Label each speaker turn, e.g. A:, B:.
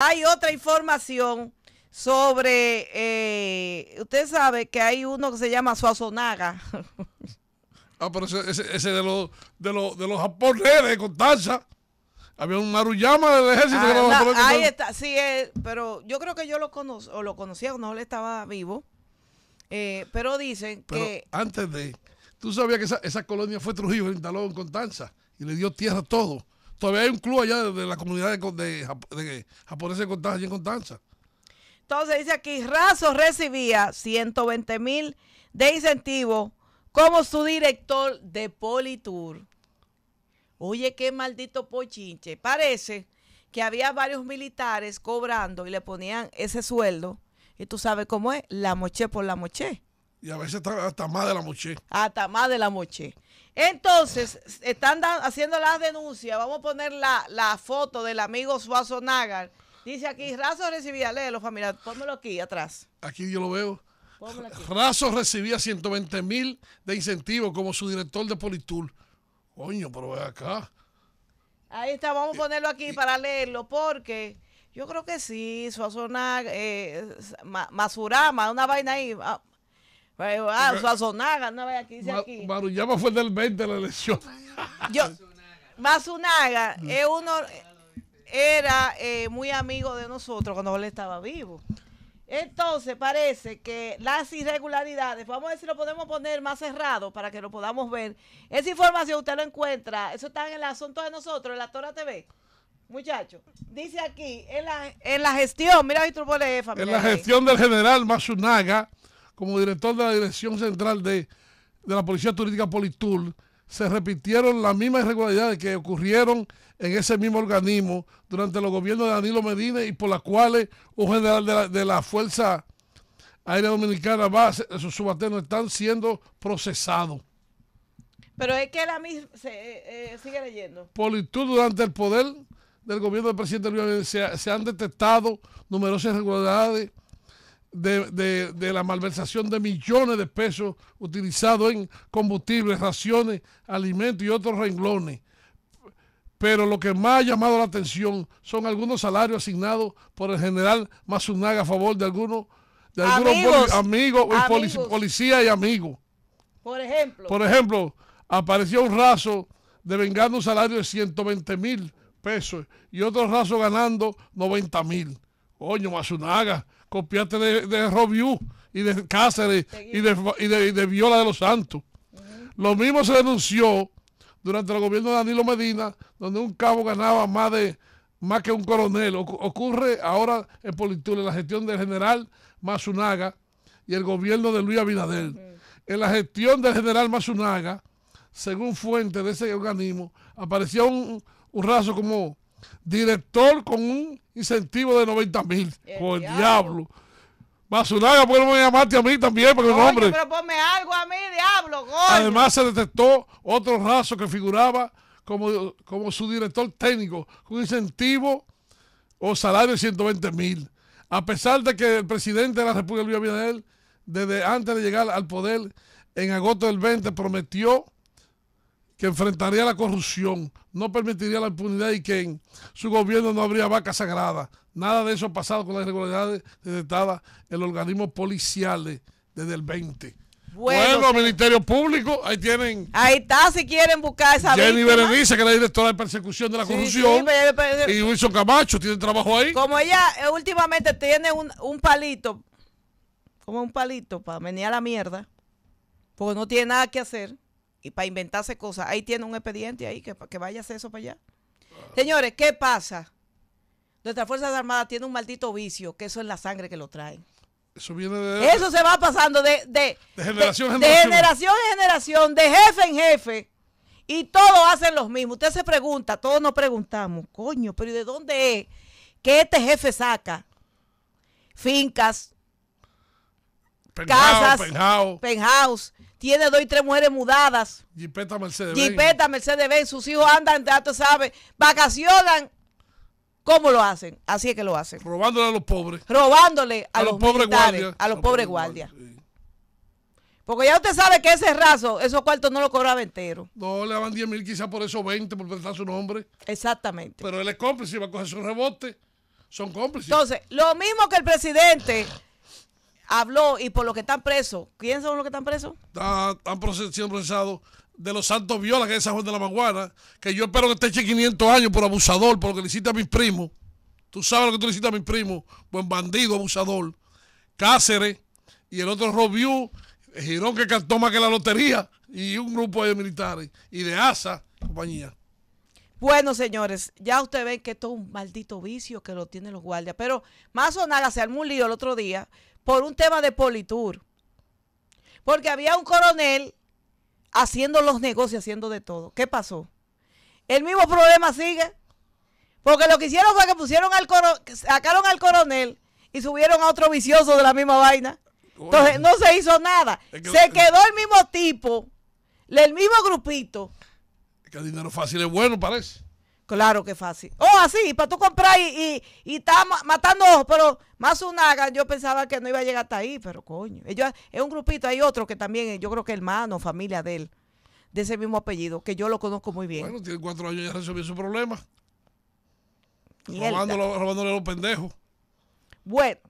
A: Hay otra información sobre, eh, usted sabe que hay uno que se llama Suazonaga.
B: ah, pero ese, ese, de, los, de, los, de los japoneses de Contanza, Había un Maruyama del ejército. que ah, ahí está,
A: sí, eh, pero yo creo que yo lo, cono, o lo conocía, no le estaba vivo. Eh, pero dicen que...
B: Antes de... Tú sabías que esa, colonia fue Trujillo, instaló en Contanza y le dio tierra a todo Todavía hay un club allá de, la comunidad de, de, de japoneses en Constanza,
A: Entonces dice aquí, Razo recibía 120 mil de incentivo como su director de Politur. Oye, qué maldito pochinche. Parece que había varios militares cobrando y le ponían ese sueldo. Y tú sabes cómo es, la moché por la moché. Y a veces hasta más de la moche. Hasta más de la moche. Entonces, están haciendo las denuncias. Vamos a poner la, foto del amigo Suazo Nagar. Dice aquí, Razo recibía, léelo, familia, pónmelo aquí atrás.
B: Aquí yo lo veo. Razo recibía 120 mil de incentivos como su director de Politur. Coño, pero ve acá.
A: Ahí está, vamos a eh, ponerlo aquí para leerlo, porque yo creo que sí, Suazo eh, Masurama, una vaina ahí. Ah, Ah,
B: Maruyama fue del 20 la elección.
A: Mazunaga uno, era eh, muy amigo de nosotros cuando él estaba vivo. Entonces parece que las irregularidades, vamos a ver si lo podemos poner más cerrado para que lo podamos ver. Esa información usted lo encuentra, eso está en el asunto de nosotros, en la Tora TV. Muchachos, dice aquí, en la, en la gestión, mira Víctor familia. En la
B: gestión del general Mazunaga como director de la Dirección Central de, la Policía Turística Politur, se repitieron las mismas irregularidades que ocurrieron en ese mismo organismo durante los gobiernos de Danilo Medina y por las cuales un general de la, de la Fuerza Aérea Dominicana, va, sus subalternos están siendo procesados.
A: Pero es que la misma, se, eh, eh, sigue leyendo.
B: Politur durante el poder del gobierno del presidente Luis se, se han detectado numerosas irregularidades de, la malversación de millones de pesos utilizados en combustibles, raciones, alimentos y otros renglones. Pero lo que más ha llamado la atención son algunos salarios asignados por el general Mazunaga a favor de algunos, de amigos, policía y amigos. y amigos. Por ejemplo. Por ejemplo, apareció un raso de vengando un salario de 120 mil pesos y otro raso ganando 90 mil. Coño, Mazunaga copiaste de, de Robiú y de Cáceres y de, Viola de los Santos. Lo mismo se denunció durante el gobierno de Danilo Medina, donde un cabo ganaba más de más que un coronel. ocurre ahora en Politura, en la gestión del general Mazunaga y el gobierno de Luis Abinader. En la gestión del general Mazunaga, según fuentes de ese organismo, aparecía un, un raso como director con un incentivo de 90 mil. Por diablo. diablo. un ¿por qué no me llamaste a mí también? Porque pero
A: ponme algo a mí, diablo, Además,
B: se detectó otro raso que figuraba como, como su director técnico, con incentivo o salario de 120 mil. A pesar de que el presidente de la República, Luis Abinader, desde antes de llegar al poder, en agosto del 20, prometió que enfrentaría la corrupción, no permitiría la impunidad y que en su gobierno no habría vaca sagrada. Nada de eso ha pasado con las irregularidades detectadas en los organismos policiales desde el 20. Bueno, Ministerio Público, ahí tienen.
A: Ahí está, si quieren buscar esa Jenny Berenice,
B: que es la directora de persecución de la corrupción. y Wilson Camacho tiene trabajo ahí. Como ella
A: eh, últimamente tiene un, palito, como un palito para venir la mierda, porque no tiene nada que hacer y para inventarse cosas. Ahí tiene un expediente ahí, que, que hacer eso para allá. Señores, ¿qué pasa? Nuestras Fuerzas Armadas tienen un maldito vicio, que eso es la sangre que lo traen. Eso viene de... Eso se va pasando de, de,
B: de generación, en
A: generación. de jefe en jefe. Y todos hacen lo mismo Usted se pregunta, todos nos preguntamos, coño, pero de dónde es que este jefe saca fincas, casas, penthouse tiene dos y tres mujeres mudadas. Gipeta, Mercedes Benz. Mercedes Benz, sus hijos andan, ya usted sabe, vacacionan. ¿Cómo lo hacen? Así es que lo hacen. Robándole a los pobres. Robándole a, los, pobres guardias. A los, pobres guardias.
B: Porque ya usted sabe que ese raso, esos cuartos no lo cobraba entero. No, le daban 10 mil quizás por esos 20, por prestar su nombre. Exactamente. Pero él es cómplice, va a coger su rebote. Son cómplices.
A: Entonces, lo mismo que el presidente habló y por los que están presos. ¿Quiénes
B: son los que están presos? están siendo procesados de los santos violas que es San Juan de la Maguana, que yo espero que te eche 500 años por abusador, por lo que le hiciste a mis primos. Tú sabes lo que tú le hiciste a mis primos, buen bandido, abusador. Cáceres y el otro Robiu Girón que cantó más que la lotería y un grupo de militares y de ASA, compañía.
A: Bueno, señores, ya ustedes ven que esto es un maldito vicio que lo tienen los guardias. Pero más o nada se armó un lío el otro día por un tema de Politur. Porque había un coronel haciendo los negocios, haciendo de todo. ¿Qué pasó? El mismo problema sigue. Porque lo que hicieron fue que pusieron al coronel, sacaron al coronel y subieron a otro vicioso de la misma vaina. Entonces no se hizo nada. Se quedó el mismo tipo, el mismo grupito
B: que el dinero fácil es bueno, parece. Claro que fácil.
A: Oh, así, para tú comprar y, y, está matando ojos, pero más un una yo pensaba que no iba a llegar hasta ahí, pero coño. es un grupito, hay otro que también, eh, yo creo que hermano, familia de él, de ese mismo apellido, que yo lo conozco muy bien. Bueno,
B: tiene cuatro años ya resolvió su problema.
A: robándole
B: los pendejos. Bueno,